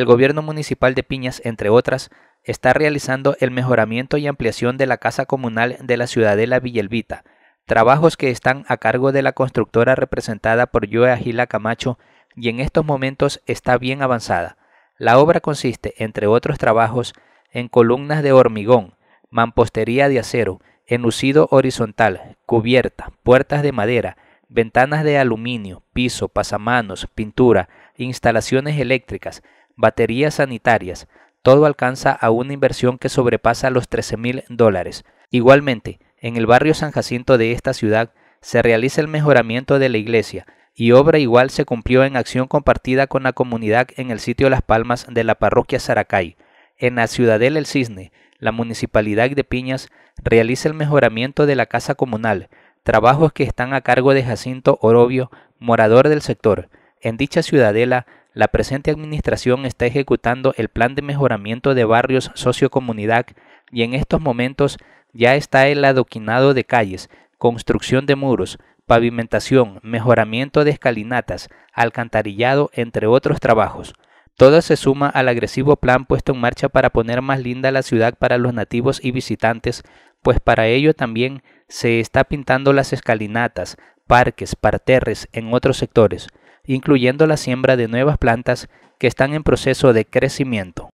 El gobierno municipal de Piñas, entre otras, está realizando el mejoramiento y ampliación de la Casa Comunal de la Ciudadela Villelvita, trabajos que están a cargo de la constructora representada por Joe Gila Camacho y en estos momentos está bien avanzada. La obra consiste, entre otros trabajos, en columnas de hormigón, mampostería de acero, enlucido horizontal, cubierta, puertas de madera, ventanas de aluminio, piso, pasamanos, pintura, instalaciones eléctricas, baterías sanitarias. Todo alcanza a una inversión que sobrepasa los 13 mil dólares. Igualmente, en el barrio San Jacinto de esta ciudad se realiza el mejoramiento de la iglesia y obra igual se cumplió en acción compartida con la comunidad en el sitio Las Palmas de la parroquia Saracay. En la Ciudadela El Cisne, la municipalidad de Piñas realiza el mejoramiento de la casa comunal, trabajos que están a cargo de Jacinto Orobio, morador del sector. En dicha ciudadela la presente administración está ejecutando el plan de mejoramiento de barrios sociocomunidad y en estos momentos ya está el adoquinado de calles, construcción de muros, pavimentación, mejoramiento de escalinatas, alcantarillado, entre otros trabajos. Todo se suma al agresivo plan puesto en marcha para poner más linda la ciudad para los nativos y visitantes, pues para ello también se está pintando las escalinatas, parques, parterres en otros sectores incluyendo la siembra de nuevas plantas que están en proceso de crecimiento.